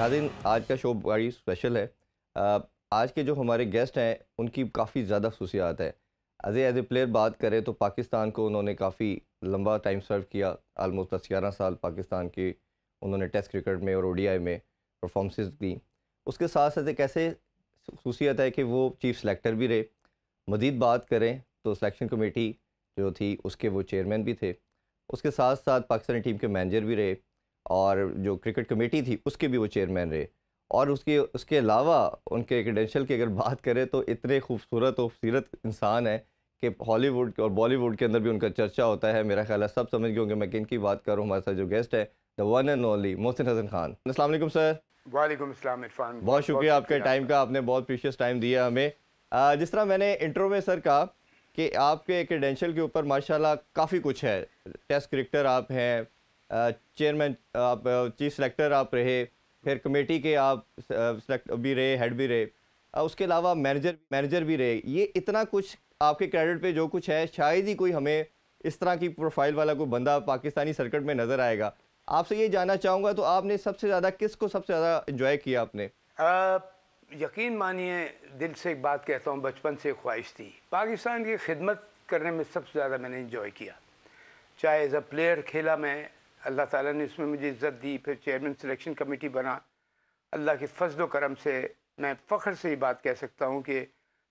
नाजिन आज का शो बड़ी स्पेशल है आज के जो हमारे गेस्ट हैं उनकी काफ़ी ज़्यादा खसूसियात है एज एज ए प्लेयर बात करें तो पाकिस्तान को उन्होंने काफ़ी लंबा टाइम सर्व किया आलमोस्ट दस ग्यारह साल पाकिस्तान की उन्होंने टेस्ट क्रिकेट में और ओडीआई में परफॉर्मेंसेस दी उसके साथ साथ एक ऐसे खसूसियत है कि वो चीफ सेलेक्टर भी रहे मज़ीद बात करें तो सिलेक्शन कमेटी जो थी उसके वो चेयरमैन भी थे उसके साथ साथ पाकिस्तानी टीम के मैनेजर भी रहे और जो क्रिकेट कमेटी थी उसके भी वो चेयरमैन रहे और उसके उसके अलावा उनके क्रेडेंशियल की अगर बात करें तो इतने खूबसूरत और सीरत इंसान है कि हॉलीवुड और बॉलीवुड के अंदर भी उनका चर्चा होता है मेरा ख्याल है सब समझ गए होंगे मैं किन की बात करूँ हमारे साथ जो गेस्ट है the one and only Mohsin Hasan Khan असल सर वालेकुम इस्लाम इरफान बहुत शुक्रिया आपके टाइम का आपने बहुत प्रीशियस टाइम दिया हमें जिस तरह मैंने इंटरव्यू में सर कहा कि आपके क्रेडेंशियल के ऊपर माशाल्लाह काफ़ी कुछ है टेस्ट क्रिकेटर आप हैं चेयरमैन आप चीफ सेलेक्टर आप रहे फिर कमेटी के आप सेलेक्ट भी रहे हेड भी रहे उसके अलावा मैनेजर मैनेजर भी रहे ये इतना कुछ आपके क्रेडिट पे जो कुछ है शायद ही कोई हमें इस तरह की प्रोफाइल वाला कोई बंदा पाकिस्तानी सर्किट में नज़र आएगा आपसे ये जानना चाहूँगा तो आपने सबसे ज़्यादा किस को सबसे ज़्यादा इन्जॉय किया आपने आ, यकीन मानिए दिल से एक बात कहता हूँ बचपन से ख्वाहिश थी पाकिस्तान की खिदमत करने में सबसे ज़्यादा मैंने इन्जॉय किया चाहे एज़ अ प्लेयर खेला मैं अल्लाह ताला ने उसमें मुझे इज़्ज़त दी फिर चेयरमैन सिलेक्शन कमेटी बना अल्लाह के फजल करम से मैं फ़ख्र से ही बात कह सकता हूँ कि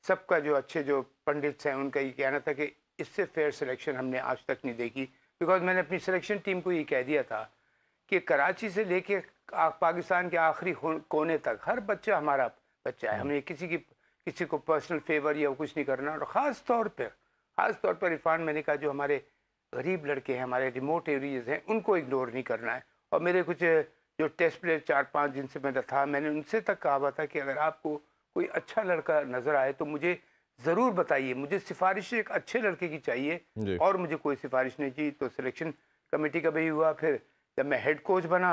सबका जो अच्छे जो पंडित्स हैं उनका ये कहना था कि इससे फेयर सिलेक्शन हमने आज तक नहीं देखी बिकॉज मैंने अपनी सिलेक्शन टीम को ये कह दिया था कि कराची से लेके पाकिस्तान के आखिरी कोने तक हर बच्चा हमारा बच्चा है हमें हम्म। किसी की किसी को पर्सनल फेवर या कुछ नहीं करना और ख़ास तौर पर ख़ास तौर पर इरफान मैंने कहा जो हमारे गरीब लड़के हैं हमारे रिमोट एरियाज हैं उनको इग्नोर नहीं करना है और मेरे कुछ जो टेस्ट प्लेयर चार पाँच जिनसे मेरा था मैंने उनसे तक कहा हुआ था कि अगर आपको कोई अच्छा लड़का नज़र आए तो मुझे ज़रूर बताइए मुझे सिफारिश एक अच्छे लड़के की चाहिए और मुझे कोई सिफारिश नहीं चाहिए तो सिलेक्शन कमेटी का भी हुआ फिर जब मैं हेड कोच बना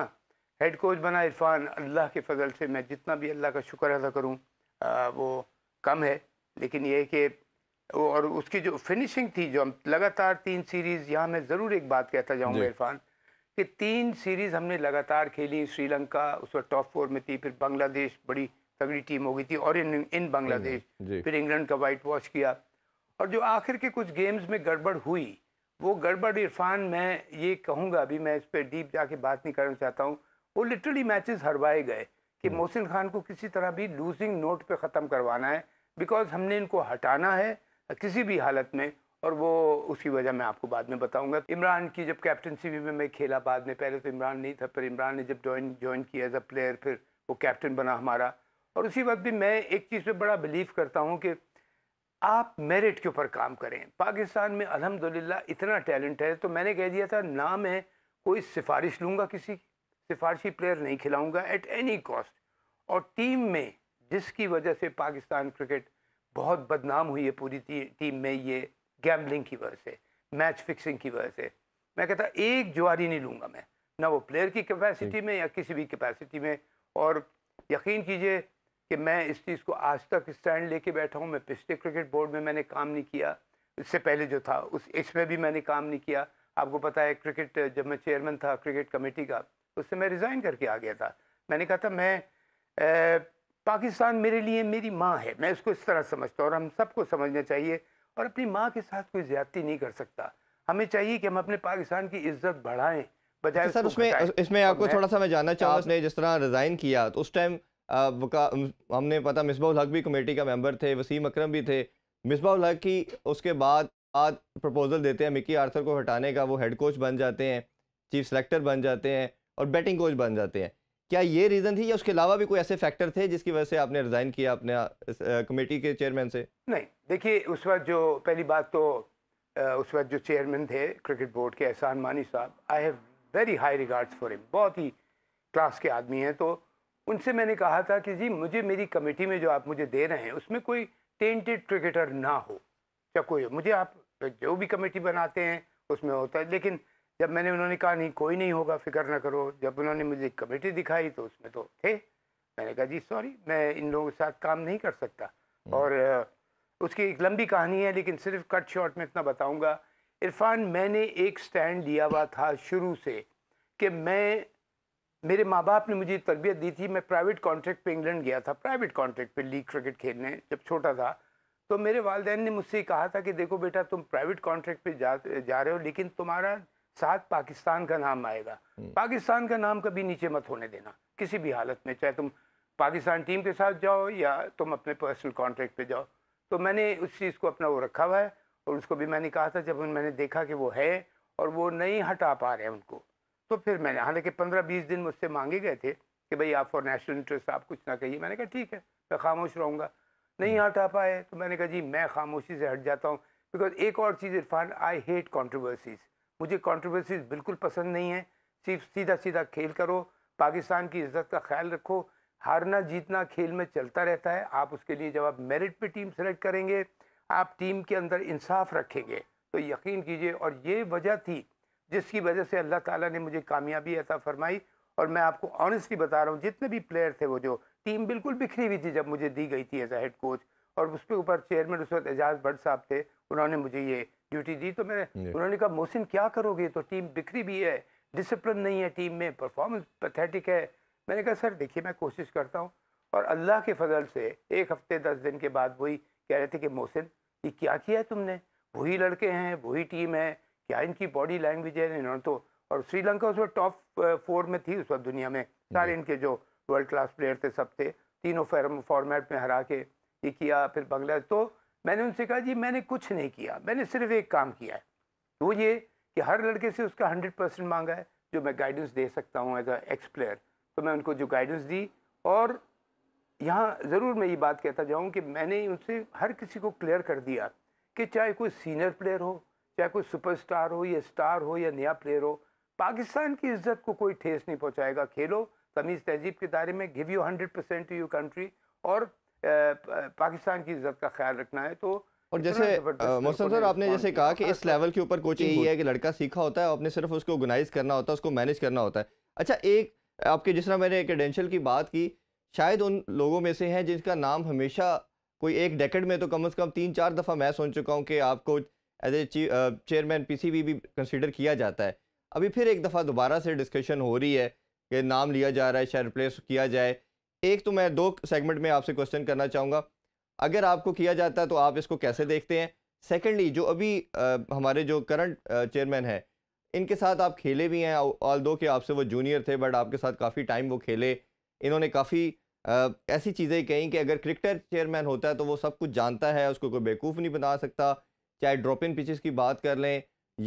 हेड कोच बना इरफान अल्लाह के फजल से मैं जितना भी अल्लाह का शुक्र अदा करूँ वो कम है लेकिन ये कि और उसकी जो फिनिशिंग थी जो हम लगातार तीन सीरीज़ यहाँ मैं ज़रूर एक बात कहता जाऊँगा इरफान कि तीन सीरीज़ हमने लगातार खेली श्रीलंका उस वक्त टॉप फोर में थी फिर बांग्लादेश बड़ी तगड़ी टीम हो गई थी और इन इन बांग्लादेश फिर इंग्लैंड का वाइट वॉश किया और जो आखिर के कुछ गेम्स में गड़बड़ हुई वो गड़बड़ इरफान मैं ये कहूँगा अभी मैं इस पर डीप जाके बात नहीं करना चाहता हूँ वो लिटरली मैचेस हरवाए गए कि हम्म। मोहसिन खान को किसी तरह भी लूजिंग नोट पे ख़त्म करवाना है बिकॉज हमने इनको हटाना है किसी भी हालत में और वो उसी वजह मैं आपको बाद में बताऊंगा इमरान की जब कैप्टनसी में मैं खेला बाद में पहले तो इमरान नहीं था पर इमरान ने जब ज्वाइन ज्वाइन किया एज अ प्लेयर फिर वो कैप्टन बना हमारा और उसी वक्त भी मैं एक चीज़ पे बड़ा बिलीव करता हूँ कि आप मेरिट के ऊपर काम करें पाकिस्तान में अलहमदिल्ला इतना टैलेंट है तो मैंने कह दिया था ना मैं कोई सिफारिश लूँगा किसी की सिफारशी प्लेयर नहीं खिलाऊँगा एट एनी कॉस्ट और टीम में जिसकी वजह से पाकिस्तान क्रिकेट बहुत बदनाम हुई है पूरी टी, टीम में ये गैम्बलिंग की वजह से मैच फिक्सिंग की वजह से मैं कहता एक जुआरी नहीं लूँगा मैं ना वो प्लेयर की कैपेसिटी में या किसी भी कैपेसिटी में और यकीन कीजिए कि मैं इस चीज़ को आज तक स्टैंड लेके बैठा हूँ मैं पिछले क्रिकेट बोर्ड में मैंने काम नहीं किया इससे पहले जो था उस इसमें भी मैंने काम नहीं किया आपको पता है क्रिकेट जब मैं चेयरमैन था क्रिकेट कमेटी का उससे मैं रिज़ाइन करके आ गया था मैंने कहा था मैं पाकिस्तान मेरे लिए मेरी माँ है मैं उसको इस तरह समझता हूँ और हम सबको समझना चाहिए और अपनी माँ के साथ कोई ज़्यादती नहीं कर सकता हमें चाहिए कि हम अपने पाकिस्तान की इज्जत बढ़ाएं बजाय अच्छा, सर उसमें इसमें आपको थोड़ा सा मैं जानना चाहूँ उसने जिस तरह रिज़ाइन किया तो उस टाइम हमने पता मिसबाउल हक भी कमेटी का मेंबर थे वसीम अकरम भी थे मिसबाउल हक की उसके बाद आज प्रपोजल देते हैं मिकी आर्थर को हटाने का वो हेड कोच बन जाते हैं चीफ सेलेक्टर बन जाते हैं और बैटिंग कोच बन जाते हैं क्या ये रीज़न थी या उसके अलावा भी कोई ऐसे फैक्टर थे जिसकी वजह से आपने रिज़ाइन किया अपने कमेटी के चेयरमैन से नहीं देखिए उस वक्त जो पहली बात तो उस वक्त जो चेयरमैन थे क्रिकेट बोर्ड के एहसान मानी साहब I have very high regards for him बहुत ही क्लास के आदमी हैं तो उनसे मैंने कहा था कि जी मुझे मेरी कमेटी में जो आप मुझे दे रहे हैं उसमें कोई टेंटेड क्रिकेटर ना हो या कोई मुझे आप जो भी कमेटी बनाते हैं उसमें होता है लेकिन जब मैंने उन्होंने कहा नहीं कोई नहीं होगा फिक्र ना करो जब उन्होंने मुझे कमेटी दिखाई तो उसमें तो थे मैंने कहा जी सॉरी मैं इन लोगों के साथ काम नहीं कर सकता हम्म। और उसकी एक लंबी कहानी है लेकिन सिर्फ कट शॉर्ट में इतना बताऊंगा इरफान मैंने एक स्टैंड लिया हुआ था शुरू से कि मैं मेरे माँ बाप ने मुझे तरबियत दी थी मैं प्राइवेट कॉन्ट्रैक्ट पे इंग्लैंड गया था प्राइवेट कॉन्ट्रैक्ट पे लीग क्रिकेट खेलने जब छोटा था तो मेरे वालदेन ने मुझसे कहा था कि देखो बेटा तुम प्राइवेट कॉन्ट्रैक्ट पे जा जा रहे हो लेकिन तुम्हारा साथ पाकिस्तान का नाम आएगा हम्म। पाकिस्तान का नाम कभी नीचे मत होने देना किसी भी हालत में चाहे तुम पाकिस्तान टीम के साथ जाओ या तुम अपने पर्सनल कॉन्ट्रैक्ट पे जाओ तो मैंने उस चीज़ को अपना वो रखा हुआ है और उसको भी मैंने कहा था जब मैंने देखा कि वो है और वो नहीं हटा पा रहे हैं उनको तो फिर मैंने हालांकि पंद्रह बीस दिन मुझसे मांगे गए थे कि भाई आप फॉर नेशनल इंटरेस्ट आप कुछ ना कहिए मैंने कहा ठीक है मैं खामोश रहूँगा नहीं हम्म। हटा पाए तो मैंने कहा जी मैं खामोशी से हट जाता हूँ बिकॉज एक और चीज़ इरफान आई हेट कॉन्ट्रोवर्सीज़ मुझे कॉन्ट्रोवर्सीज बिल्कुल पसंद नहीं है सिर्फ सीधा सीधा खेल करो पाकिस्तान की इज्जत का ख्याल रखो हारना जीतना खेल में चलता रहता है आप उसके लिए जब आप मेरिट पे टीम सेलेक्ट करेंगे आप टीम के अंदर इंसाफ रखेंगे तो यकीन कीजिए और ये वजह थी जिसकी वजह से अल्लाह ताला ने मुझे कामयाबी अता फरमाई और मैं आपको ऑनेस्टली बता रहा हूँ जितने भी प्लेयर थे वो जो टीम बिल्कुल बिखरी हुई थी जब मुझे दी गई थी एज ए हेड कोच और उसके ऊपर चेयरमैन उस वक्त एजाज भट्ट साहब थे उन्होंने मुझे ये ड्यूटी दी तो मैं उन्होंने कहा मोहसिन क्या करोगे तो टीम बिखरी भी है डिसिप्लिन नहीं है टीम में परफॉर्मेंस पैथेटिक है मैंने कहा सर देखिए मैं कोशिश करता हूँ और अल्लाह के फजल से एक हफ्ते दस दिन के बाद वही कह रहे थे कि मोहसिन ये क्या किया है तुमने वही लड़के हैं वही टीम है क्या इनकी बॉडी लैंग्वेज है इन्होंने तो और श्रीलंका उस वक्त टॉप फोर में थी उस वक्त दुनिया में सारे इनके जो वर्ल्ड क्लास प्लेयर थे सब थे तीनों फॉर्मेट में हरा के ये किया फिर बांग्लादेश तो मैंने उनसे कहा जी मैंने कुछ नहीं किया मैंने सिर्फ एक काम किया है वो ये कि हर लड़के से उसका हंड्रेड परसेंट मांगा है जो मैं गाइडेंस दे सकता हूँ एज अ एक्स प्लेयर तो मैं उनको जो गाइडेंस दी और यहाँ ज़रूर मैं ये बात कहता जाऊँ कि मैंने उनसे हर किसी को क्लियर कर दिया कि चाहे कोई सीनियर प्लेयर हो चाहे कोई सुपरस्टार हो या स्टार हो या नया प्लेयर हो पाकिस्तान की इज्जत को कोई ठेस नहीं पहुँचाएगा खेलो तमीज़ तहजीब के दायरे में give you hundred percent to you country और पाकिस्तान की इज्जत का ख्याल रखना है तो और जैसे मौसम सर आपने जैसे कहा कि इस लेवल के ऊपर कोचिंग यही है कि लड़का सीखा होता है आपने सिर्फ उसको ऑर्गेनाइज करना होता है उसको मैनेज करना होता है अच्छा एक आपके जिस तरह मैंने क्रेडेंशियल की बात की शायद उन लोगों में से हैं जिनका नाम हमेशा कोई एक डेकेड में तो कम से कम तीन चार दफ़ा मैं सुन चुका हूँ कि आपको एज ए चेयरमैन बी भी कंसिडर किया जाता है अभी फिर एक दफ़ा दोबारा से डिस्कशन हो रही है कि नाम लिया जा रहा है शायद रिप्लेस किया जाए एक तो मैं दो सेगमेंट में आपसे क्वेश्चन करना चाहूँगा अगर आपको किया जाता है तो आप इसको कैसे देखते हैं सेकेंडली जो अभी आ, हमारे जो करंट चेयरमैन हैं इनके साथ आप खेले भी हैं ऑल दो कि आपसे वो जूनियर थे बट आपके साथ काफ़ी टाइम वो खेले इन्होंने काफ़ी ऐसी चीज़ें कहीं कि अगर क्रिकेटर चेयरमैन होता है तो वो सब कुछ जानता है उसको कोई बेवकूफ़ नहीं बना सकता चाहे ड्रॉप इन पिचेस की बात कर लें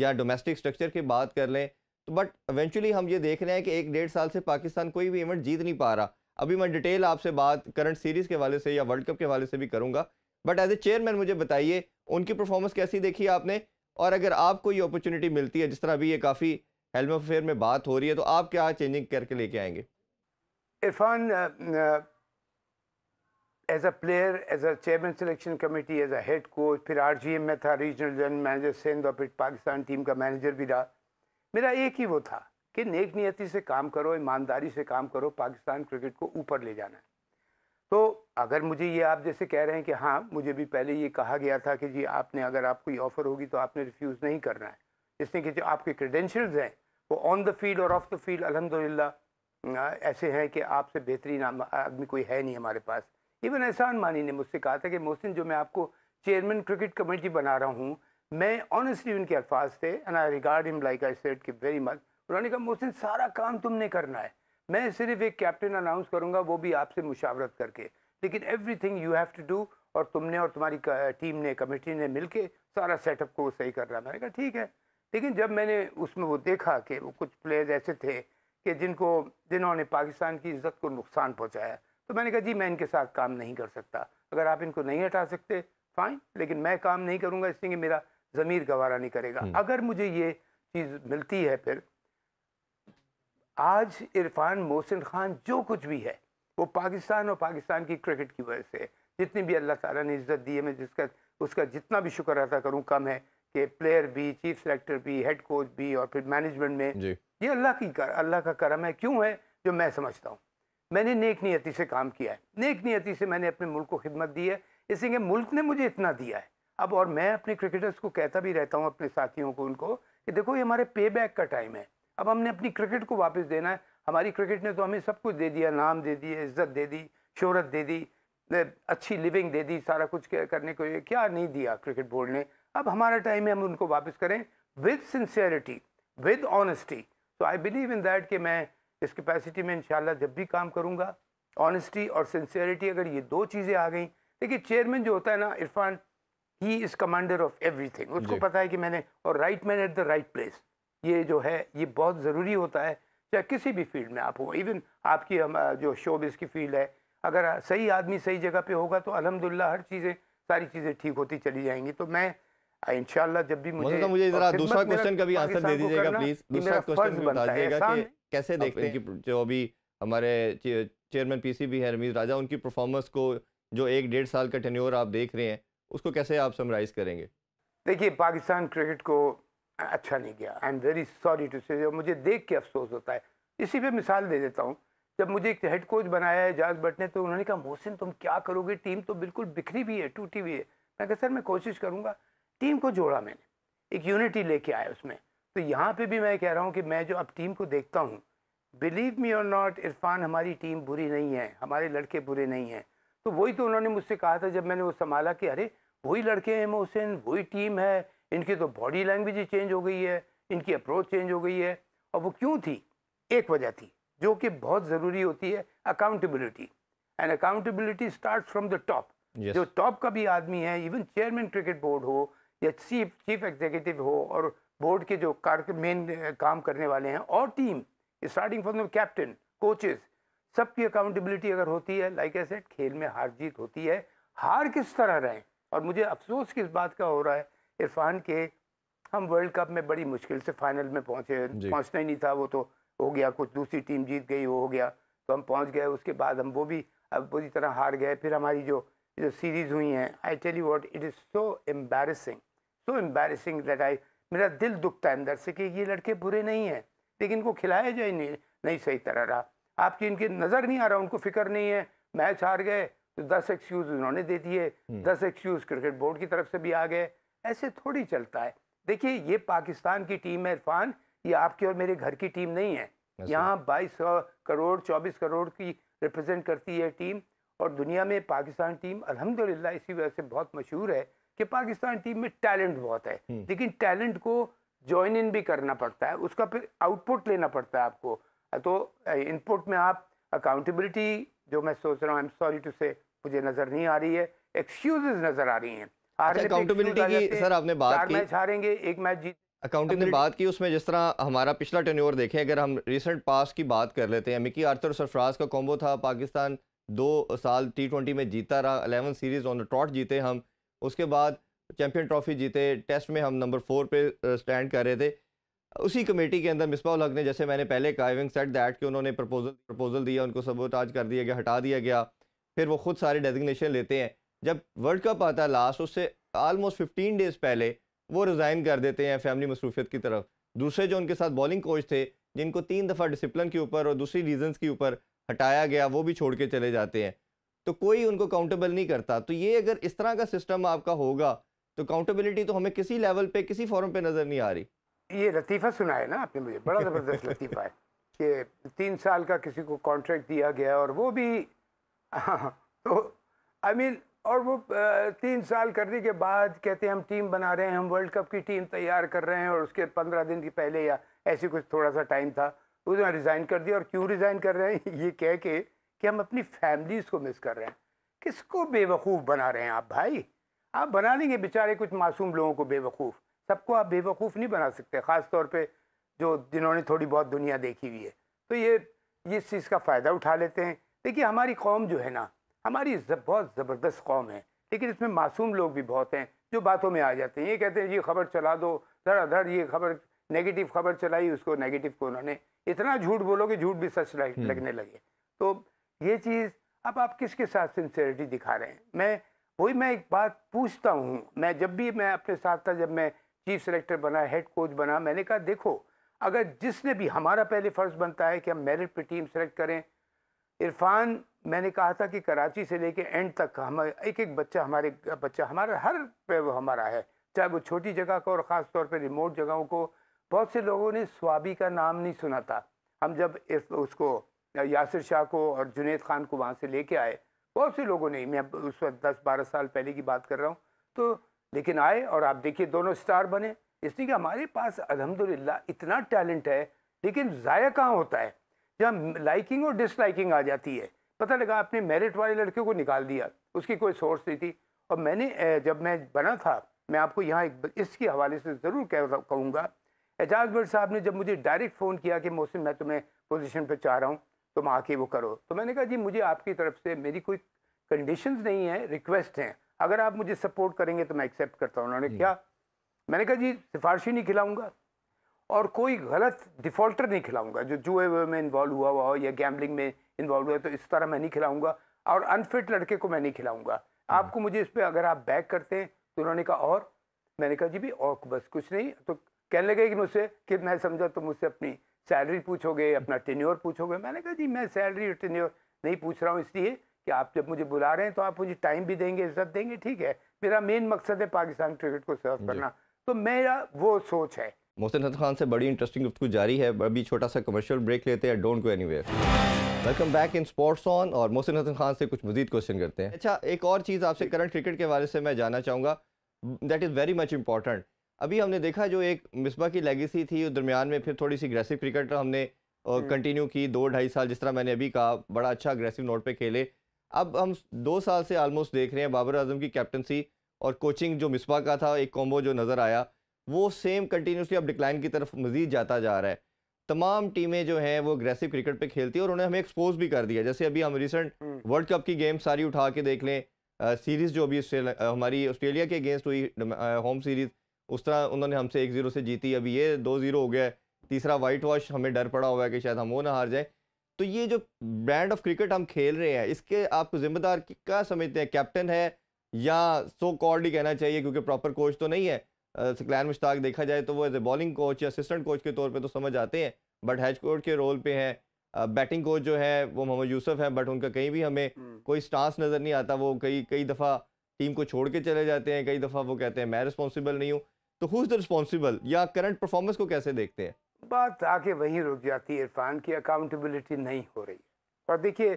या डोमेस्टिक स्ट्रक्चर की बात कर लें तो बट एवेंचुअली हम ये देख रहे हैं कि एक डेढ़ साल से पाकिस्तान कोई भी इवेंट जीत नहीं पा रहा अभी मैं डिटेल आपसे बात करंट सीरीज़ के वाले से या वर्ल्ड कप के वाले से भी करूँगा बट एज ए चेयरमैन मुझे बताइए उनकी परफॉर्मेंस कैसी देखी आपने और अगर आपको ये अपॉर्चुनिटी मिलती है जिस तरह अभी ये काफ़ी हेलम अफेयर में बात हो रही है तो आप क्या चेंजिंग करके लेके आएंगे Irfan as a player as a chairman selection committee as a head coach फिर आर जी एम में था रीजनल जनरल मैनेजर सिंध और फिर पाकिस्तान टीम का मैनेजर भी रहा मेरा एक ही वो था कि नेक नियति से काम करो ईमानदारी से काम करो पाकिस्तान क्रिकेट को ऊपर ले जाना है तो अगर मुझे ये आप जैसे कह रहे हैं कि हाँ मुझे भी पहले ये कहा गया था कि जी आपने अगर आपको कोई ऑफ़र होगी तो आपने रिफ्यूज़ नहीं करना है इसलिए कि जो आपके क्रेडेंशियल्स हैं वो ऑन द फील्ड और ऑफ द फील्ड अलहमदिल्ला ऐसे हैं कि आपसे बेहतरीन आदमी कोई है नहीं हमारे पास इवन एहसान मानी ने मुझसे कहा था कि मोहसिन जो मैं आपको चेयरमैन क्रिकेट कमेटी बना रहा हूँ मैं ऑनेस्टली उनके अल्फाज थे and I regard him like I said कि वेरी मच उन्होंने कहा मोहसिन सारा काम तुमने करना है मैं सिर्फ एक कैप्टन अनाउंस करूँगा वो भी आपसे मुशावरत करके लेकिन everything you have to do और तुमने और तुम्हारी टीम ने कमेटी ने मिल के सारा सेटअप को सही कर रहा मैंने कहा ठीक है लेकिन जब मैंने उसमें वो देखा कि वो कुछ प्लेयर्स ऐसे थे कि जिनको जिन्होंने पाकिस्तान की इज्जत को नुकसान पहुँचाया तो मैंने कहा जी मैं इनके साथ काम नहीं कर सकता अगर आप इनको नहीं हटा सकते फ़ाइन लेकिन मैं काम नहीं करूँगा इसलिए मेरा ज़मीर गवारा नहीं करेगा हम्म। अगर मुझे ये चीज़ मिलती है फिर आज इरफान मोहसिन खान जो कुछ भी है वो पाकिस्तान और पाकिस्तान की क्रिकेट की वजह से जितनी भी अल्लाह ताला ने इज़्ज़त दी है मैं जिसका उसका जितना भी शुक्र अदा करूँ कम है कि प्लेयर भी चीफ सेलेक्टर भी हेड कोच भी और फिर मैनेजमेंट में ये अल्लाह की कर, अल्लाह का करम है क्यों है जो मैं समझता हूँ मैंने नेक नीयति से काम किया है नेक नीयति से मैंने अपने मुल्क को खिदमत दी है इसलिए मुल्क ने मुझे इतना दिया है अब और मैं अपने क्रिकेटर्स को कहता भी रहता हूँ अपने साथियों को उनको कि देखो ये हमारे पे बैक का टाइम है अब हमने अपनी क्रिकेट को वापस देना है हमारी क्रिकेट ने तो हमें सब कुछ दे दिया नाम दे दिए इज्जत दे दी शहरत दे दी अच्छी लिविंग दे दी सारा कुछ करने को क्या नहीं दिया क्रिकेट बोर्ड ने अब हमारा टाइम है हम उनको वापस करें विद सिंसियरिटी विद ऑनेस्टी तो आई बिलीव इन दैट कि मैं इस कैपेसिटी में इंशाल्लाह जब भी काम करूँगा ऑनेस्टी और सिंसियरिटी अगर ये दो चीज़ें आ गई देखिए चेयरमैन जो होता है ना Irfan he is commander of everything उसको पता है कि मैंने और right man at the right place ये जो है ये बहुत ज़रूरी होता है चाहे किसी भी फील्ड में आप हो इवन आपकी हम जो शोब इसकी फील्ड है अगर सही आदमी सही जगह पे होगा तो अलहमदिल्ला हर चीज़ें सारी चीज़ें ठीक होती चली जाएंगी तो मैं इन जब भी मुझे मुझे तो जरा दूसरा क्वेश्चन का भी आंसर दे दीजिएगा प्लीज दूसरा क्वेश्चन बता दीजिएगा कि कैसे देखते हैं कि जो अभी हमारे चेयरमैन पीसीबी हैं रमीज राजा उनकी परफॉर्मेंस को जो एक डेढ़ साल का टेन्योर आप देख रहे हैं उसको कैसे आप समराइज करेंगे देखिए पाकिस्तान क्रिकेट को अच्छा नहीं गया I am very sorry to say मुझे देख के अफसोस होता है इसी पे मिसाल दे देता हूँ जब मुझे एक हेड कोच बनाया है एजाज भट्ट ने तो उन्होंने कहा मोहसिन तुम क्या करोगे टीम तो बिल्कुल बिखरी भी है टूटी हुई है मैं कहा सर मैं कोशिश करूँगा टीम को जोड़ा मैंने एक यूनिटी लेके आया उसमें तो यहाँ पे भी मैं कह रहा हूँ कि मैं जो अब टीम को देखता हूँ बिलीव मी और नॉट इरफान हमारी टीम बुरी नहीं है हमारे लड़के बुरे नहीं हैं तो वही तो उन्होंने मुझसे कहा था जब मैंने वो संभाला कि अरे वही लड़के हैं मोहसिन वही टीम है इनकी तो बॉडी लैंग्वेज ही चेंज हो गई है इनकी अप्रोच चेंज हो गई है और वो क्यों थी एक वजह थी जो कि बहुत ज़रूरी होती है accountability and accountability start from the top जो टॉप का भी आदमी है इवन चेयरमैन क्रिकेट बोर्ड हो या चीफ चीफ एग्जीक्यूटिव हो और बोर्ड के जो कार मेन eh, काम करने वाले हैं और team starting from the captain coaches सबकी अकाउंटेबिलिटी अगर होती है लाइक like ऐसे खेल में हार जीत होती है हार किस तरह रहें और मुझे अफसोस किस बात का हो रहा है इरफान के हम वर्ल्ड कप में बड़ी मुश्किल से फाइनल में पहुंचे पहुंचना ही नहीं था वो तो हो गया कुछ दूसरी टीम जीत गई वो हो गया तो हम पहुंच गए उसके बाद हम वो भी अब बुरी तरह हार गए फिर हमारी जो जो सीरीज़ हुई हैं I tell you what it is so embarrassing so embarrassing that I मेरा दिल दुखता है अंदर से कि ये लड़के बुरे नहीं हैं लेकिन इनको खिलाया जाए नहीं नहीं सही तरह रहा आपकी इनकी नज़र नहीं आ रहा उनको फिक्र नहीं है मैच हार गए तो दस एक्सक्यूज़ उन्होंने दे दिए हम्म। दस एक्सक्यूज़ क्रिकेट बोर्ड की तरफ से भी आ गए ऐसे थोड़ी चलता है देखिए ये पाकिस्तान की टीम है इरफान ये आपके और मेरे घर की टीम नहीं है अच्छा। यहाँ बाईस करोड़ चौबीस करोड़ की रिप्रेजेंट करती है टीम और दुनिया में पाकिस्तान टीम अलहमदिल्ला इसी वजह से बहुत मशहूर है कि पाकिस्तान टीम में टैलेंट बहुत है हम्म। लेकिन टैलेंट को ज्वाइन इन भी करना पड़ता है उसका फिर आउटपुट लेना पड़ता है आपको तो इनपुट में आप अकाउंटेबिलिटी जो मैं सोच रहा हूँ I am sorry to say मुझे नज़र नहीं आ रही है एक्सक्यूज नज़र आ रही हैं अकाउंटेबिलिटी की सर आपने बात की मैच हारेंगे एक मैच जीत अकाउंटिंग ने बात की उसमें जिस तरह हमारा पिछला टेन्योर देखें अगर हम रिसेंट पास की बात कर लेते हैं मिकी आर्थर सरफराज का कॉम्बो था पाकिस्तान दो साल टी ट्वेंटी में जीता रहा eleven series on the trot जीते हम उसके बाद चैम्पियन ट्रॉफी जीते टेस्ट में हम नंबर फोर पे स्टैंड कर रहे थे उसी कमेटी के अंदर मिसबा उलग ने जैसे मैंने पहले कहा इविंग सेट दैट कि उन्होंने प्रपोजल प्रपोजल दिया उनको सबोताज कर दिया गया हटा दिया गया फिर वो खुद सारे डेजिग्नेशन लेते हैं जब वर्ल्ड कप आता है लास्ट उससे आलमोस्ट फिफ्टीन डेज़ पहले वो रिज़ाइन कर देते हैं फैमिली मसरूफियत की तरफ दूसरे जो उनके साथ बॉलिंग कोच थे जिनको तीन दफ़ा डिसिप्लिन के ऊपर और दूसरी रीजंस के ऊपर हटाया गया वो भी छोड़ के चले जाते हैं तो कोई उनको काउंटेबल नहीं करता तो ये अगर इस तरह का सिस्टम आपका होगा तो काउंटेबिलिटी तो हमें किसी लेवल पे किसी फॉरम पे नज़र नहीं आ रही ये लतीफ़ा सुना है ना आपने मुझे बड़ा ज़बरदस्त लतीफ़ा है कि तीन साल का किसी को कॉन्ट्रैक्ट दिया गया और वो भी हाँ, हाँ, तो आई I मीन mean, और वो तीन साल करने के बाद कहते हैं हम टीम बना रहे हैं हम वर्ल्ड कप की टीम तैयार कर रहे हैं और उसके पंद्रह दिन की पहले या ऐसे कुछ थोड़ा सा टाइम था तो उसने रिज़ाइन कर दिया और क्यों रिज़ाइन कर रहे हैं ये कह के कि हम अपनी फैमिलीज़ को मिस कर रहे हैं किसको बेवकूफ़ बना रहे हैं आप भाई आप बना लेंगे बेचारे कुछ मासूम लोगों को बेवकूफ़ सबको आप बेवकूफ़ नहीं बना सकते ख़ास तौर पर जो जिन्होंने थोड़ी बहुत दुनिया देखी हुई है तो ये इस चीज़ का फ़ायदा उठा लेते हैं देखिए हमारी कौम जो है ना हमारी जब बहुत ज़बरदस्त कौम है लेकिन इसमें मासूम लोग भी बहुत हैं जो बातों में आ जाते हैं ये कहते हैं ये खबर चला दो धड़ाधड़ ये खबर नेगेटिव खबर चलाई उसको नेगेटिव को उन्होंने इतना झूठ बोलो कि झूठ भी सच हम्म। लगने लगे तो ये चीज़ अब आप किसके साथ सिंसेरिटी दिखा रहे हैं मैं वही मैं एक बात पूछता हूँ मैं जब भी मैं अपने साथ था जब मैं चीफ सेलेक्टर बना हेड कोच बना मैंने कहा देखो अगर जिसने भी हमारा पहले फ़र्ज़ बनता है कि हम मेरिट पे टीम सेलेक्ट करें इरफान मैंने कहा था कि कराची से लेके एंड तक हम एक एक बच्चा हमारे बच्चा हमारा हर पे वो हमारा है चाहे वो छोटी जगह का और ख़ास तौर पे रिमोट जगहों को बहुत से लोगों ने स्वाबी का नाम नहीं सुना था हम जब इस उसको यासिर शाह को और जुनेद खान को वहाँ से लेके आए बहुत से लोगों ने मैं उस वक्त दस बारह साल पहले की बात कर रहा हूँ तो लेकिन आए और आप देखिए दोनों स्टार बने इसलिए कि हमारे पास अलहमदिल्ला इतना टैलेंट है लेकिन ज़ाया कहाँ होता है जहाँ लाइकिंग और डिसलाइकिंग आ जाती है पता लगा आपने मेरिट वाले लड़के को निकाल दिया उसकी कोई सोर्स नहीं थी और मैंने जब मैं बना था मैं आपको यहाँ एक इसके हवाले से ज़रूर कह कहूँगा एजाज भट्ट साहब ने जब मुझे डायरेक्ट फ़ोन किया कि मौसम मैं तुम्हें पोजीशन पर चाह रहा हूँ तुम आके वो करो तो मैंने कहा जी मुझे आपकी तरफ से मेरी कोई कंडीशंस नहीं है रिक्वेस्ट हैं अगर आप मुझे सपोर्ट करेंगे तो मैं एक्सेप्ट करता हूँ उन्होंने क्या मैंने कहा जी सिफारशी नहीं खिलाऊँगा और कोई गलत डिफ़ॉल्टर नहीं खिलाऊंगा जो जुए में इन्वॉल्व हुआ हुआ हो या गैम्बलिंग में इन्वॉल्व हुआ तो इस तरह मैं नहीं खिलाऊंगा और अनफिट लड़के को मैं नहीं खिलाऊंगा हाँ। आपको मुझे इस पर अगर आप बैक करते हैं तो उन्होंने कहा और मैंने कहा जी भी और बस कुछ नहीं तो कहने लगे कि मुझसे कि मैं समझा तुम मुझसे अपनी सैलरी पूछोगे अपना टेन्योर पूछोगे मैंने कहा जी मैं सैलरी और टेन्योर नहीं पूछ रहा हूँ इसलिए कि आप जब मुझे बुला रहे हैं तो आप मुझे टाइम भी देंगे इज्जत देंगे ठीक है मेरा मेन मकसद है पाकिस्तान क्रिकेट को सर्व करना तो मेरा वो सोच है मोहसिन हसन खान से बड़ी इंटरेस्टिंग गुफ्तु जारी है अभी छोटा सा कमर्शियल ब्रेक लेते हैं don't go any welcome back in sports on और मोहसिन हसन खान से कुछ मजीद क्वेश्चन करते हैं अच्छा एक और चीज़ आपसे करंट क्रिकेट के बारे से मैं जानना चाहूँगा that is very much important अभी हमने देखा जो एक मिसबा की लेगेसी थी उस दरमियान में फिर थोड़ी सी अग्रेसिव क्रिकेट हमने कंटिन्यू हम्म। की दो ढाई साल जिस तरह मैंने अभी कहा बड़ा अच्छा अग्रेसिव नोट पे खेले अब हम दो साल से आलमोस्ट देख रहे हैं बाबर आजम की कैप्टनसी और कोचिंग जो मिसबा का था एक कॉम्बो जो नज़र आया वो सेम कंटिन्यूसली अब डिक्लाइन की तरफ मजीद जाता जा रहा है तमाम टीमें जो हैं वो अग्रेसिव क्रिकेट पे खेलती हैं और उन्हें हमें एक्सपोज भी कर दिया जैसे अभी हम रिसेंट वर्ल्ड कप की गेम सारी उठा के देख लें सीरीज़ जो अभी हमारी ऑस्ट्रेलिया के अगेंस्ट हुई होम सीरीज़ उस तरह उन्होंने हमसे एक ज़ीरो से जीती अभी ये दो ज़ीरो हो गया तीसरा वाइट वॉश हमें डर पड़ा हुआ है कि शायद हम वो ना हार जाए तो ये जो ब्रांड ऑफ क्रिकेट हम खेल रहे हैं इसके आपको जिम्मेदार क्या समझते हैं कैप्टन है या सो कॉल्ड ही कहना चाहिए क्योंकि प्रॉपर कोच तो नहीं है सकलैन मुश्ताक देखा जाए तो वो एज ए बॉलिंग कोच या असिस्टेंट कोच के तौर पर तो समझ आते हैं बट हैच कोर्ट के रोल पे हैं बैटिंग कोच जो है वो मोहम्मद यूसुफ है बट उनका कहीं भी हमें हम्म। कोई स्टांस नज़र नहीं आता वो कई कई दफ़ा टीम को छोड़ के चले जाते हैं कई दफ़ा वो कहते हैं मैं रिस्पॉन्सिबल नहीं हूँ तो हु इज़ द रिस्पॉन्सिबल या करंट परफॉर्मेंस को कैसे देखते हैं बात आके वहीं रुक जाती है इरफान की अकाउंटेबिलिटी नहीं हो रही और देखिए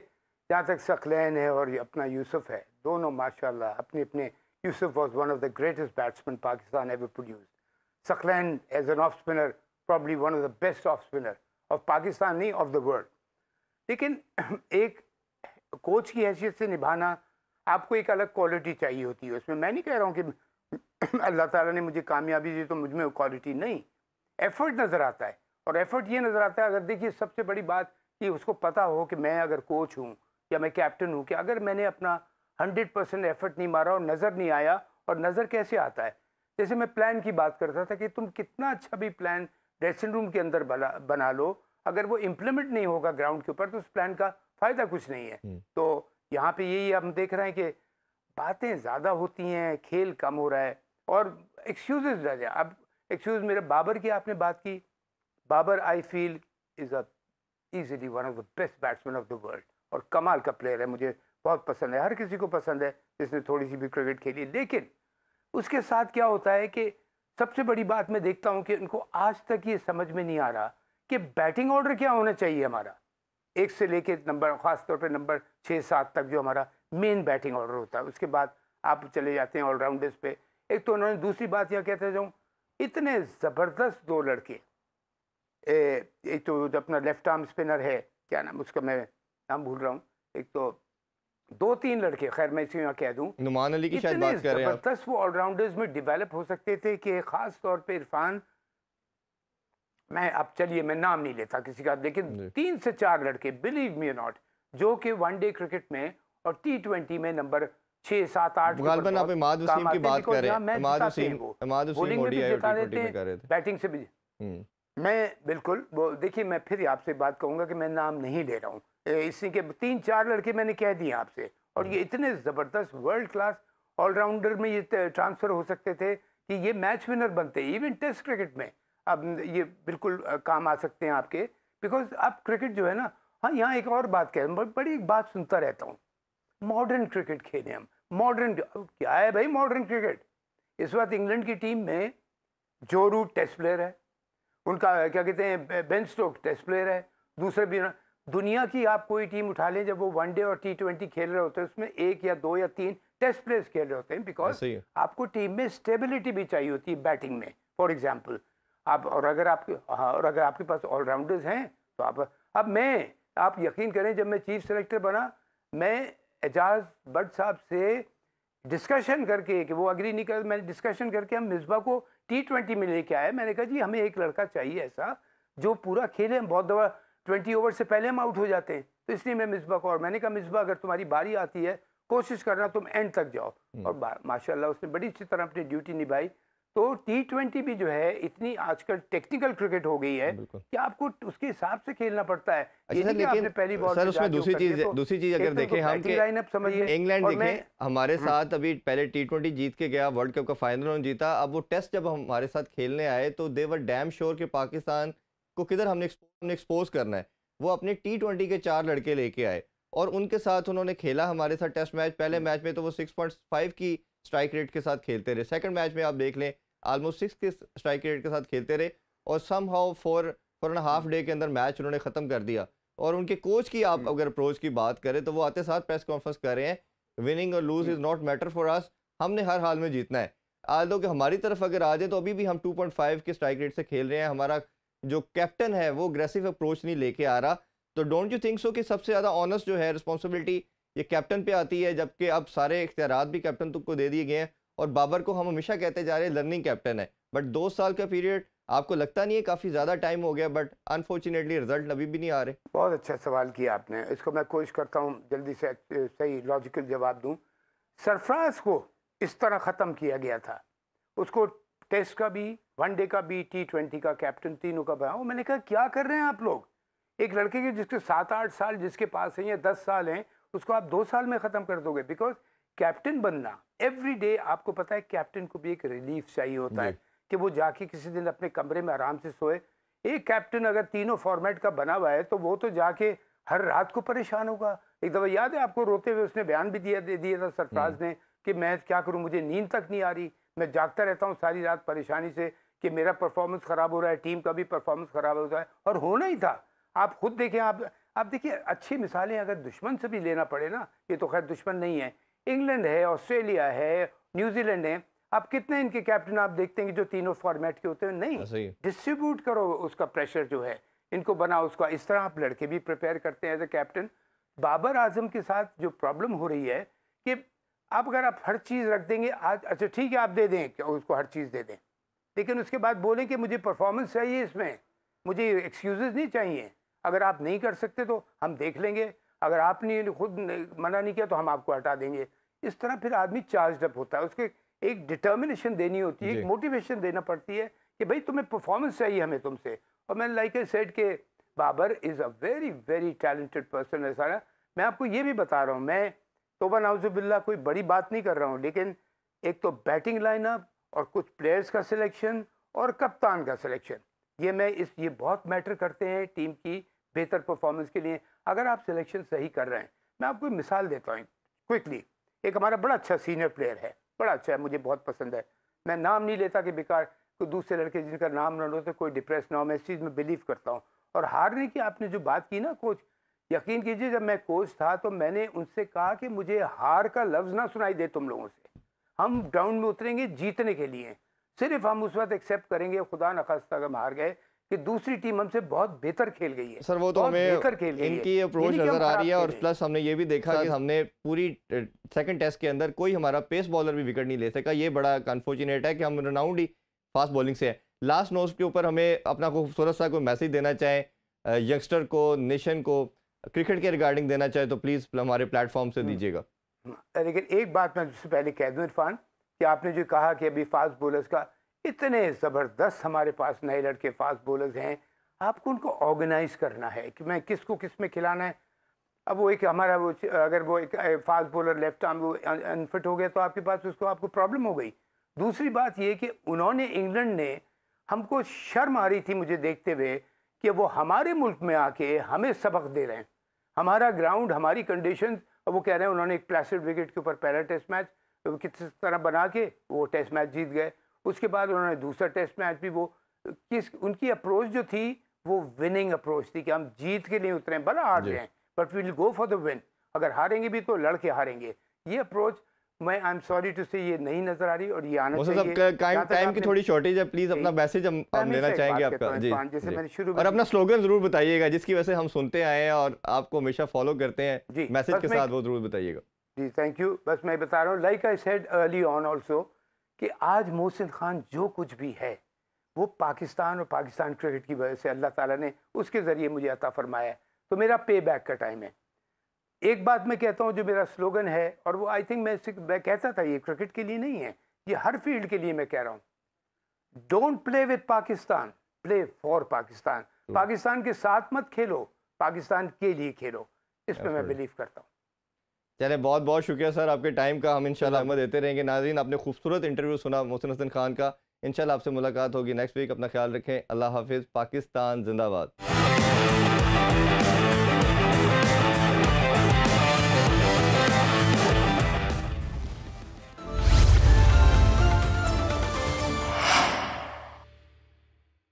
जहाँ तक सकलैन है और अपना यूसुफ है दोनों माशाल्लाह अपने अपने Yusuf was one of the greatest batsmen Pakistan ever produced. Saklan, as an off spinner, probably one of the best off spinner of Pakistan नहीं ऑफ द वर्ल्ड लेकिन एक कोच की हैसियत से निभाना आपको एक अलग क्वालिटी चाहिए होती है उसमें मैं नहीं कह रहा हूँ कि अल्लाह ताला ने मुझे कामयाबी दी तो मुझ में क्वालिटी नहीं एफर्ट नज़र आता है और एफर्ट ये नज़र आता है अगर देखिए सबसे बड़ी बात कि उसको पता हो कि मैं अगर कोच हूँ या मैं कैप्टन हूँ कि अगर मैंने अपना हंड्रेड परसेंट एफर्ट नहीं मारा और नज़र नहीं आया और नज़र कैसे आता है जैसे मैं प्लान की बात करता था कि तुम कितना अच्छा भी प्लान ड्रेसिंग रूम के अंदर बना लो अगर वो इम्प्लीमेंट नहीं होगा ग्राउंड के ऊपर तो उस प्लान का फ़ायदा कुछ नहीं है हम्म। तो यहाँ पे यही हम देख रहे हैं कि बातें ज़्यादा होती हैं खेल कम हो रहा है और एक्सक्यूज रह जाए अब एक्सक्यूज मेरे बाबर की आपने बात की Babar I feel is a easily one of the best batsman of the world और कमाल का प्लेयर है मुझे बहुत पसंद है हर किसी को पसंद है जिसने थोड़ी सी भी क्रिकेट खेली लेकिन उसके साथ क्या होता है कि सबसे बड़ी बात मैं देखता हूँ कि उनको आज तक ये समझ में नहीं आ रहा कि बैटिंग ऑर्डर क्या होना चाहिए हमारा एक से लेके नंबर ख़ासतौर पर नंबर छः सात तक जो हमारा मेन बैटिंग ऑर्डर होता है उसके बाद आप चले जाते हैं ऑलराउंडर्स पे एक तो उन्होंने दूसरी बात यह कहते जाऊँ इतने ज़बरदस्त दो लड़के ए, एक तो अपना लेफ्ट आर्म स्पिनर है क्या नाम उसका मैं नाम भूल रहा हूँ एक तो दो तीन लड़के खैर मैं इसी यहाँ कह दूँ नुमान अली की शायद बात कर रहे हैं जबरदस्त वो ऑलराउंडर्स में डेवलप हो सकते थे कि खास तौर पे इरफान मैं अब चलिए मैं नाम नहीं लेता किसी का लेकिन तीन से चार लड़के बिलीव मी नॉट जो कि वन डे क्रिकेट में और टी ट्वेंटी में नंबर छः सात आठ की बात कर रहे हैं बैटिंग से भी हम्म। मैं बिल्कुल वो देखिए मैं फिर आपसे बात कहूंगा कि मैं नाम नहीं ले रहा हूँ इसी के तीन चार लड़के मैंने कह दिए आपसे और ये हम्म। इतने ज़बरदस्त वर्ल्ड क्लास ऑलराउंडर में ये ट्रांसफ़र हो सकते थे कि ये मैच विनर बनते इवन टेस्ट क्रिकेट में अब ये बिल्कुल काम आ सकते हैं आपके बिकॉज आप क्रिकेट जो है ना हाँ यहाँ एक और बात कह रहा बड़ी एक बात सुनता रहता हूँ मॉडर्न क्रिकेट खेले हम मॉडर्न क्या है भाई मॉडर्न क्रिकेट इस वक्त इंग्लैंड की टीम में जोरू टेस्ट प्लेयर है उनका क्या कहते हैं बेन स्टोक टेस्ट प्लेयर है दूसरे भी दुनिया की आप कोई टीम उठा लें जब वो वनडे और टी ट्वेंटी खेल रहे होते हैं उसमें एक या दो या तीन टेस्ट प्लेयर्स खेल रहे होते हैं बिकॉज आपको टीम में स्टेबिलिटी भी चाहिए होती है बैटिंग में फॉर एग्जाम्पल आप और अगर आपके हाँ और अगर आपके पास ऑलराउंडर्स हैं तो आप अब मैं आप यकीन करें जब मैं चीफ सेलेक्टर बना मैं एजाज भट्ट साहब से डिस्कशन करके कि वो अग्री नहीं कर मैंने डिस्कशन करके हम मिसबा को टी ट्वेंटी में लेके आए मैंने कहा जी हमें एक लड़का चाहिए ऐसा जो पूरा खेले हम बहुत दफा ट्वेंटी ओवर से पहले हम आउट हो जाते हैं तो इसलिए मैं मिसबा को और मैंने कहा मिसबा अगर तुम्हारी बारी आती है कोशिश करना तुम एंड तक जाओ हम्म। और माशा उसने बड़ी अच्छी तरह अपनी ड्यूटी निभाई तो टी ट्वेंटी भी जो है इतनी आजकल टेक्निकल क्रिकेट हो गई है कि आपको उसके हिसाब से खेलना पड़ता है अच्छा सर, लेकिन पहली बॉल सर उसमें दूसरी चीज तो दूसरी चीज अगर तो देखें तो हम के समझिए इंग्लैंड देखें हमारे हम्म। साथ अभी पहले टी ट्वेंटी जीत के गया वर्ल्ड कप का फाइनल जीता अब वो टेस्ट जब हमारे साथ खेलने आए तो देवर डैम श्योर के पाकिस्तान को किधर हमने हमने एक्सपोज करना है वो अपने टी ट्वेंटी के चार लड़के लेके आए और उनके साथ उन्होंने खेला हमारे साथ टेस्ट मैच पहले मैच हम्म। में तो वो सिक्स पॉइंट फाइव की स्ट्राइक रेट के साथ खेलते रहे सेकंड मैच में आप देख लें आलमोस्ट सिक्स के स्ट्राइक रेट के साथ खेलते रहे और somehow four four and half day के अंदर मैच उन्होंने ख़त्म कर दिया और उनके कोच की आप हम्म। अगर अप्रोच की बात करें तो वो आते साथ प्रेस कॉन्फ्रेंस कर रहे हैं विनिंग और lose is not matter for us हमने हर हाल में जीतना है आज लोग तो हमारी तरफ अगर आ जाए तो अभी भी हम 2.5 के स्ट्राइक रेट से खेल रहे हैं हमारा जो कैप्टन है वो अग्रेसिव अप्रोच नहीं लेके आ रहा तो डोंट यू थिंक सो कि सबसे ज़्यादा ऑनस्ट जो है रिस्पॉन्सिबिलिटी ये कैप्टन पे आती है जबकि अब सारे इख्तियार भी कैप्टन तुक को दे दिए गए हैं और बाबर को हम हमेशा कहते जा रहे हैं लर्निंग कैप्टन है बट दो साल का पीरियड आपको लगता नहीं है काफ़ी ज़्यादा टाइम हो गया बट अनफॉर्चुनेटली रिजल्ट अभी भी नहीं आ रहे बहुत अच्छा सवाल किया आपने इसको मैं कोशिश करता हूँ जल्दी से सही लॉजिकल जवाब दूँ सरफराज को इस तरह ख़त्म किया गया था उसको टेस्ट का भी वनडे का भी टी ट्वेंटी का कैप्टन तीनों का बनाओ मैंने कहा क्या कर रहे हैं आप लोग एक लड़के के जिसके सात आठ साल जिसके पास हैं या दस साल हैं उसको आप दो साल में ख़त्म कर दोगे बिकॉज कैप्टन बनना एवरी डे आपको पता है कैप्टन को भी एक रिलीफ चाहिए होता है कि वो जाके किसी दिन अपने कमरे में आराम से सोए एक कैप्टन अगर तीनों फॉर्मेट का बना हुआ है तो वो तो जाके हर रात को परेशान होगा एक दफ़ा याद है आपको रोते हुए उसने बयान भी दिया दे दिया था सरफराज हम्म। ने कि मैं क्या करूं मुझे नींद तक नहीं आ रही मैं जागता रहता हूँ सारी रात परेशानी से कि मेरा परफॉर्मेंस ख़राब हो रहा है टीम का भी परफॉर्मेंस ख़राब हो रहा है और होना ही था आप खुद देखें आप आप देखिए अच्छी मिसालें अगर दुश्मन से भी लेना पड़े ना ये तो खैर दुश्मन नहीं है इंग्लैंड है ऑस्ट्रेलिया है न्यूजीलैंड है आप कितने इनके कैप्टन आप देखते हैं कि जो तीनों फॉर्मेट के होते हैं नहीं डिस्ट्रीब्यूट करो उसका प्रेशर जो है इनको बनाओ उसका इस तरह आप लड़के भी प्रिपेयर करते हैं as a captain Babar Azam के साथ जो प्रॉब्लम हो रही है कि अब अगर आप हर चीज़ रख देंगे आज अच्छा ठीक है आप दे दें उसको हर चीज़ दे दें लेकिन उसके बाद बोलें कि मुझे परफॉर्मेंस चाहिए इसमें मुझे एक्सक्यूजेज नहीं चाहिए अगर आप नहीं कर सकते तो हम देख लेंगे अगर आपने खुद मना नहीं किया तो हम आपको हटा देंगे इस तरह फिर आदमी चार्ज अप होता है उसके एक डिटर्मिनेशन देनी होती है एक मोटिवेशन देना पड़ती है कि भाई तुम्हें परफॉर्मेंस चाहिए हमें तुमसे और मैंने लाइक ए सेट के Babar is a very very talented person ऐसा मैं आपको ये भी बता रहा हूँ मैं तोबा नाउजुबिल्ला कोई बड़ी बात नहीं कर रहा हूँ लेकिन एक तो बैटिंग लाइनअप और कुछ प्लेयर्स का सिलेक्शन और कप्तान का सिलेक्शन ये मैं इस ये बहुत मैटर करते हैं टीम की बेहतर परफॉर्मेंस के लिए अगर आप सिलेक्शन सही कर रहे हैं मैं आपको मिसाल देता हूँ क्विकली एक हमारा बड़ा अच्छा सीनियर प्लेयर है बड़ा अच्छा है मुझे बहुत पसंद है मैं नाम नहीं लेता कि बेकार कोई दूसरे लड़के जिनका नाम ना लो तो कोई डिप्रेस ना हो मैं इस चीज़ में बिलीव करता हूँ और हारने की आपने जो बात की ना कोच यकीन कीजिए जब मैं कोच था तो मैंने उनसे कहा कि मुझे हार का लफ्ज़ ना सुनाई दे तुम लोगों से हम ग्राउंड में उतरेंगे जीतने के लिए सिर्फ हम उस वक्त एक्सेप्ट करेंगे खुदा नखास्ता हम हार गए कि दूसरी टीम हमसे बहुत बेहतर खेल गई है सर वो तो हमें खेल इनकी अप्रोच नजर आ रही है और प्लस हमने ये भी देखा कि हमने पूरी सेकंड टेस्ट के अंदर कोई हमारा पेस बॉलर भी विकेट नहीं ले सका ये बड़ा अनफॉर्चुनेट है कि हम रनाउंड ही फास्ट बॉलिंग से है लास्ट नोट के ऊपर हमें अपना खूबसूरत सा कोई मैसेज देना चाहें यंगस्टर को नेशन को क्रिकेट के रिगार्डिंग देना चाहे तो प्लीज़ हमारे प्लेटफॉर्म से हम्म। दीजिएगा लेकिन एक बात मैं उससे पहले कह दूँ इरफान कि आपने जो कहा कि अभी फास्ट बोलर्स का इतने ज़बरदस्त हमारे पास नए लड़के फास्ट बोलर्स हैं आपको उनको ऑर्गेनाइज करना है कि मैं किसको किस में खिलाना है अब वो एक हमारा वो अगर वो एक फास्ट बॉलर लेफ्ट आर्म वो अनफिट हो गया तो आपके पास उसको आपको प्रॉब्लम हो गई दूसरी बात ये कि उन्होंने इंग्लैंड ने हमको शर्म आ रही थी मुझे देखते हुए कि वो हमारे मुल्क में आके हमें सबक दे रहे हैं हमारा ग्राउंड हमारी कंडीशन वो कह रहे हैं उन्होंने एक प्लेसिड विकेट के ऊपर पहला टेस्ट मैच किस तरह बना के वो टेस्ट मैच जीत गए उसके बाद उन्होंने दूसरा टेस्ट मैच भी वो किस उनकी अप्रोच जो थी वो विनिंग अप्रोच थी कि हम जीत के लिए उतरे भला हार रहे हैं but we'll go for the win अगर हारेंगे भी तो लड़के हारेंगे ये अप्रोच मैं आई एम सॉरी टू से ये नहीं नजर आ रही और ये आना चाहिए टाइम टाइम की थोड़ी शॉर्टेज है प्लीज अपना मैसेज हम देना चाहेंगे आपका जी जैसे मैंने शुरू और अपना स्लोगन जरूर बताइएगा जिसकी वजह से हम सुनते आए हैं और आपको हमेशा फॉलो करते हैं मैसेज के साथ वो जरूर बताइएगा जी थैंक यू बस मैं बता रहा हूँ like I said early on also कि आज मोहसिन खान जो कुछ भी है वो पाकिस्तान और पाकिस्तान क्रिकेट की वजह से अल्लाह ताला ने उसके ज़रिए मुझे अता फरमाया है तो मेरा पे बैक का टाइम है एक बात मैं कहता हूँ जो मेरा स्लोगन है और वो आई थिंक मैं मैं कहता था ये क्रिकेट के लिए नहीं है ये हर फील्ड के लिए मैं कह रहा हूँ don't play with Pakistan play for Pakistan Pakistan के साथ मत खेलो पाकिस्तान के लिए खेलो इस पर मैं बिलीव करता हूँ चले बहुत बहुत शुक्रिया सर आपके टाइम का हम इंशाल्लाह हमें देते रहेंगे नाजीन आपने खूबसूरत इंटरव्यू सुना मोहसिन हसन खान का इंशाल्लाह आपसे मुलाकात होगी नेक्स्ट वीक अपना ख्याल रखें अल्लाह हाफिज़ पाकिस्तान जिंदाबाद